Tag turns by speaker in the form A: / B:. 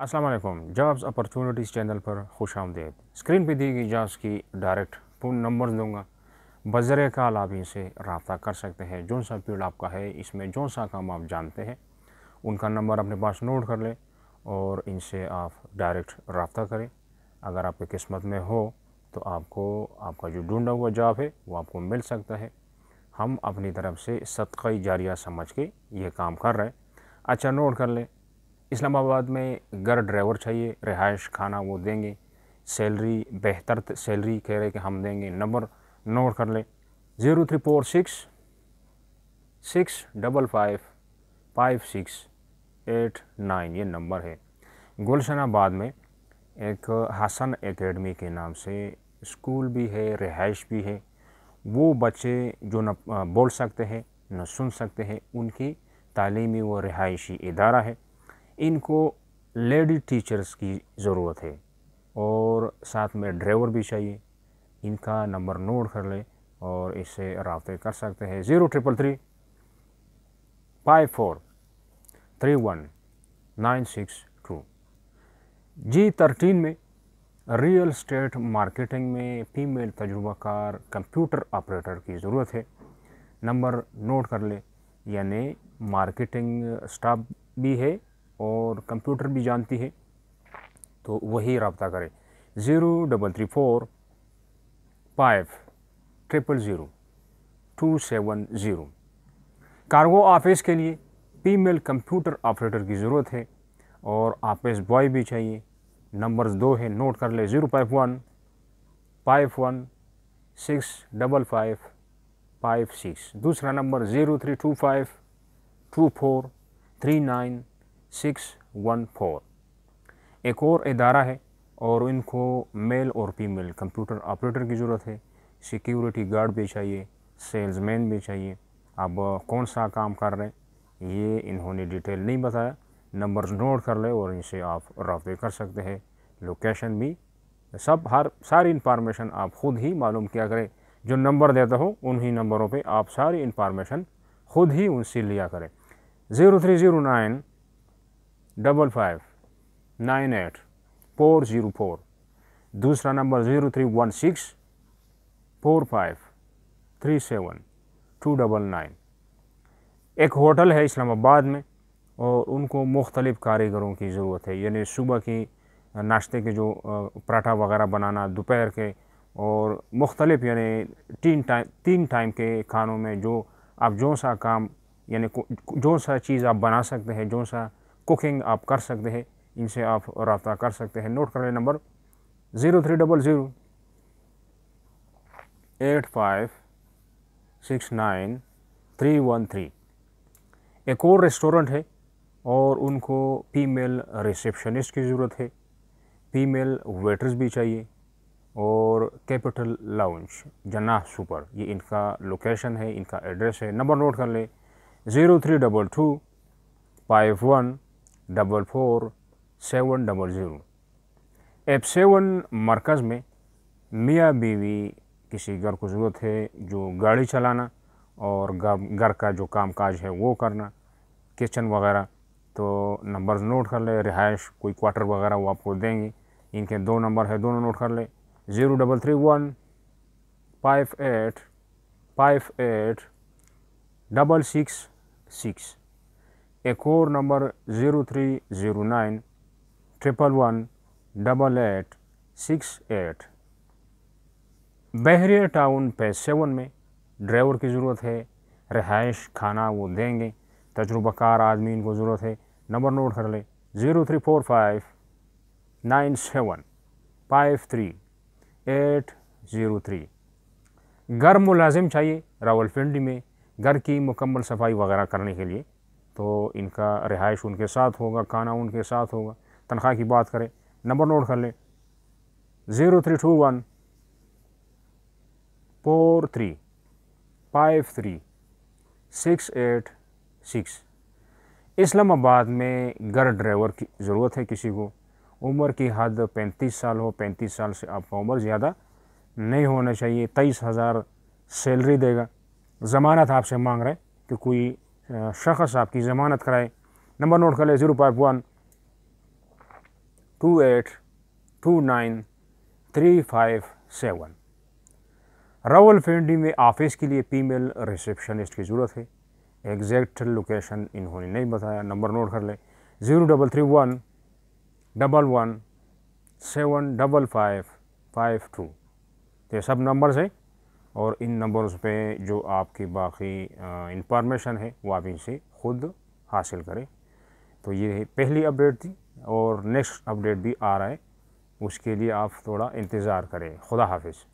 A: Aslam jobs opportunities channel पर खुश आमदेद screen पर दी गई जॉब्स की डायरेक्ट फ़ोन नंबर दूंगा बजर काल आप इनसे रबता कर सकते हैं जौन सा फील्ड आपका है इसमें जौन सा काम आप जानते हैं उनका नंबर अपने पास नोट कर लें और इनसे आप डायरेक्ट रबता करें अगर आपके किस्मत में हो तो आपको आपका जो ढूंढा हुआ जॉब है वो आपको मिल सकता है हम अपनी तरफ से सदक़ जारिया समझ के ये काम कर रहे हैं अच्छा नोट कर लें इस्लामाबाद में घर ड्राइवर चाहिए रिहाइश खाना वो देंगे सैलरी बेहतर सैलरी कह रहे कि हम देंगे नंबर नोट कर लें zero three four six six double five five six eight nine ये नंबर है गुलशनाबाद में एक हसन एकेडमी के नाम से स्कूल भी है रिहाइश भी है वो बच्चे जो न बोल सकते हैं न सुन सकते हैं उनकी तालीमी व रिहाइशी इदारा है इनको लेडी टीचर्स की ज़रूरत है और साथ में ड्राइवर भी चाहिए इनका नंबर नोट कर लें और इससे रबते कर सकते हैं zero triple three five four three one nine six two G thirteen में रियल स्टेट मार्केटिंग में फीमेल तजुर्बाकार कंप्यूटर ऑपरेटर की ज़रूरत है नंबर नोट कर ले यानी मार्केटिंग स्टाफ भी है और कंप्यूटर भी जानती है तो वही रबता करें zero double three four five triple zero two seven zero cargo office के लिए फीमेल कंप्यूटर ऑपरेटर की ज़रूरत है और ऑफिस बॉय भी चाहिए नंबर्स दो हैं नोट कर ले zero five one five one six double five five six दूसरा नंबर zero three two five two four three nine 614 एक और इदारा है और इनको मेल और फीमेल कंप्यूटर ऑपरेटर की ज़रूरत है सिक्योरिटी गार्ड भी चाहिए सेल्समैन भी चाहिए अब कौन सा काम कर रहे हैं ये इन्होंने डिटेल नहीं बताया नंबर्स नोट कर लें और इनसे आप रबे कर सकते हैं लोकेशन भी सब हर सारी इंफॉर्मेशन आप ख़ुद ही मालूम किया करें जो नंबर देता हो उन्हीं नंबरों पे आप सारी इंफॉर्मेशन ख़ुद ही उनसे लिया करें zero three zero nine double five nine eight four zero four दूसरा नंबर zero three one six four five three seven two double nine एक होटल है इस्लामाबाद में और उनको मुख्तलिफ़ कारीगरों की ज़रूरत है यानी सुबह की नाश्ते के जो पराठा वगैरह बनाना दोपहर के और मुख्तलिफ यानि तीन टाइम तीन टाइम के खानों में जो आप जो सा काम यानी जो सा चीज़ आप बना सकते हैं जो सा कुकिंग आप कर सकते हैं इनसे आप रबता कर सकते हैं नोट कर लें number zero three double zero eight five six nine three one three एक और रेस्टोरेंट है और उनको फीमेल रिसेप्शनिस्ट की ज़रूरत है फीमेल वेटर्स भी चाहिए और कैपिटल लाउंज जनाह सुपर ये इनका लोकेशन है इनका एड्रेस है नंबर नोट कर लें zero three double two five one double four seven double zero F seven मरकज़ में मियाँ बीवी किसी घर को ज़रूरत है जो गाड़ी चलाना और घर का जो काम काज है वो करना किचन वगैरह तो नंबर नोट कर ले रिहाइश कोई क्वार्टर वगैरह वो आपको देंगे इनके दो नंबर है दोनों नोट कर ले zero double three one five eight five eight double six six number zero three zero nine triple one double eight six eight Bahria town पे सेवन में ड्राइवर की ज़रूरत है रहाइश खाना वो देंगे तजुर्बाकार आदमी इनको ज़रूरत है नंबर नोट कर ले zero three four five nine seven five three eight zero three घर मुलाजिम चाहिए रावलपिंडी में घर की मुकम्मल सफाई वगैरह करने के लिए तो इनका रिहाइश उनके साथ होगा खाना उनके साथ होगा तनख्वाह की बात करें नंबर नोट कर लें zero three two one four three five three six eight six Islamabad में गर ड्राइवर की ज़रूरत है किसी को उम्र की हद पैंतीस साल हो पैंतीस साल से आपका उम्र ज़्यादा नहीं होना चाहिए तेईस हज़ार सैलरी देगा ज़मानत आपसे मांग रहे कि कोई शख्स आपकी ज़मानत कराए नंबर नोट कर लें zero five one two eight two nine three five seven Rawalpindi में ऑफिस के लिए फीमेल रिसेप्शनिस्ट की ज़रूरत है एग्जैक्ट लोकेशन इन्होंने नहीं बताया नंबर नोट कर लें zero double three one double one seven double five five two ये सब नंबर्स हैं और इन नंबर्स पे जो आपकी बाकी इंफॉर्मेशन है वो आप इनसे खुद हासिल करें तो ये पहली अपडेट थी और नेक्स्ट अपडेट भी आ रहा है उसके लिए आप थोड़ा इंतज़ार करें खुदा हाफिज़